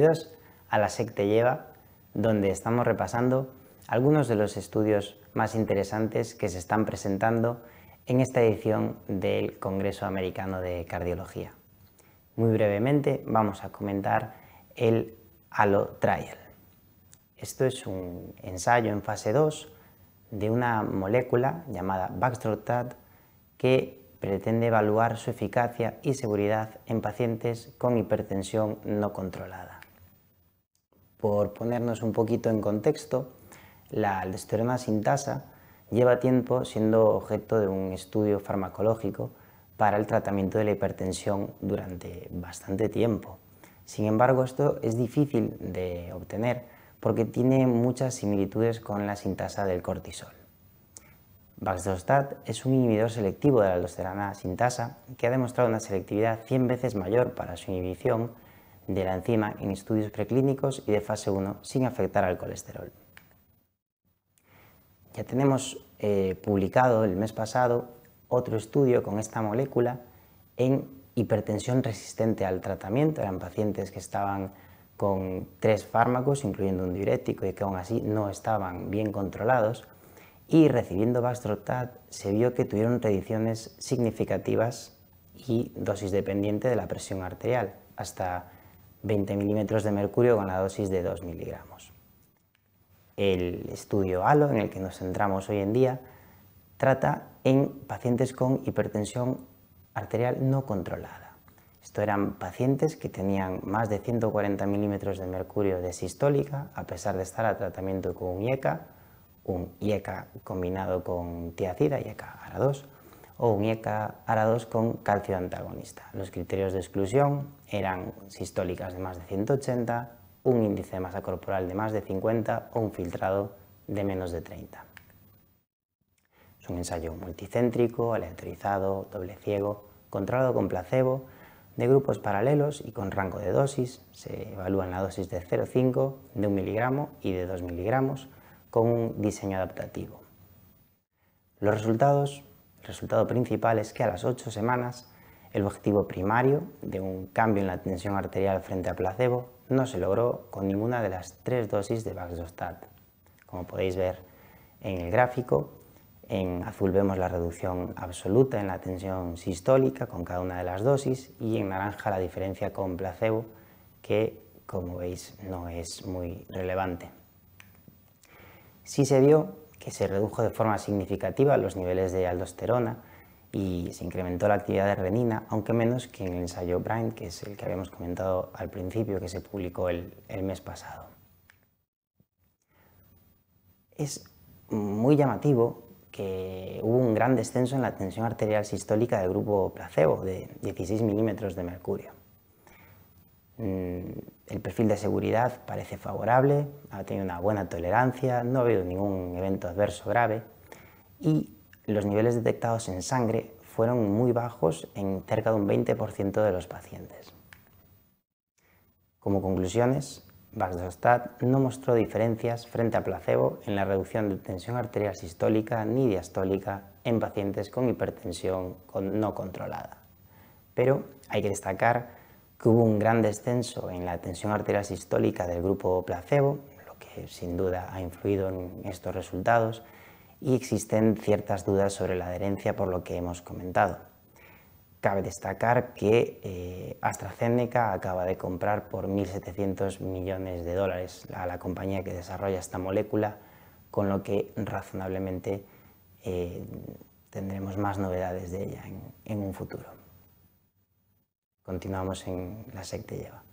Bienvenidos a la Secte Lleva, donde estamos repasando algunos de los estudios más interesantes que se están presentando en esta edición del Congreso Americano de Cardiología. Muy brevemente vamos a comentar el ALO Trial. Esto es un ensayo en fase 2 de una molécula llamada Baxdrostat que pretende evaluar su eficacia y seguridad en pacientes con hipertensión no controlada. Por ponernos un poquito en contexto, la aldosterona sintasa lleva tiempo siendo objeto de un estudio farmacológico para el tratamiento de la hipertensión durante bastante tiempo. Sin embargo, esto es difícil de obtener porque tiene muchas similitudes con la sintasa del cortisol. Baxdrostat es un inhibidor selectivo de la aldosterona sintasa que ha demostrado una selectividad 100 veces mayor para su inhibición de la enzima en estudios preclínicos y de fase 1 sin afectar al colesterol. Ya tenemos eh, publicado el mes pasado otro estudio con esta molécula en hipertensión resistente al tratamiento. Eran pacientes que estaban con tres fármacos, incluyendo un diurético, y que aún así no estaban bien controlados. Y recibiendo Baxdrostat se vio que tuvieron reducciones significativas y dosis dependiente de la presión arterial, hasta 20 milímetros de mercurio con la dosis de 2 miligramos. El estudio ALO, en el que nos centramos hoy en día, trata en pacientes con hipertensión arterial no controlada. Esto eran pacientes que tenían más de 140 milímetros de mercurio de sistólica, a pesar de estar a tratamiento con un IECA, un IECA combinado con tiacida, IECA ARA2, o e ARA-2 con calcio antagonista. Los criterios de exclusión eran sistólicas de más de 180, un índice de masa corporal de más de 50 o un filtrado de menos de 30. Es un ensayo multicéntrico, aleatorizado, doble ciego, controlado con placebo, de grupos paralelos y con rango de dosis. Se evalúan la dosis de 0,5, de 1 miligramo y de 2 miligramos con un diseño adaptativo. Los resultados el resultado principal es que a las 8 semanas el objetivo primario de un cambio en la tensión arterial frente a placebo no se logró con ninguna de las tres dosis de Baxdostat. Como podéis ver en el gráfico, en azul vemos la reducción absoluta en la tensión sistólica con cada una de las dosis y en naranja la diferencia con placebo que, como veis, no es muy relevante. Sí se dio que se redujo de forma significativa los niveles de aldosterona y se incrementó la actividad de renina, aunque menos que en el ensayo Brain, que es el que habíamos comentado al principio, que se publicó el, mes pasado. Es muy llamativo que hubo un gran descenso en la tensión arterial sistólica del grupo placebo de 16 milímetros de mercurio. Mm, el perfil de seguridad parece favorable, ha tenido una buena tolerancia, no ha habido ningún evento adverso grave y los niveles detectados en sangre fueron muy bajos en cerca de un 20% de los pacientes. Como conclusiones, Baxdostat no mostró diferencias frente a placebo en la reducción de tensión arterial sistólica ni diastólica en pacientes con hipertensión no controlada. Pero hay que destacar hubo un gran descenso en la tensión arterial sistólica del grupo placebo, lo que sin duda ha influido en estos resultados, y existen ciertas dudas sobre la adherencia por lo que hemos comentado. Cabe destacar que eh, AstraZeneca acaba de comprar por 1.700 millones de dólares a la compañía que desarrolla esta molécula, con lo que razonablemente eh, tendremos más novedades de ella en un futuro continuamos en la secta lleva.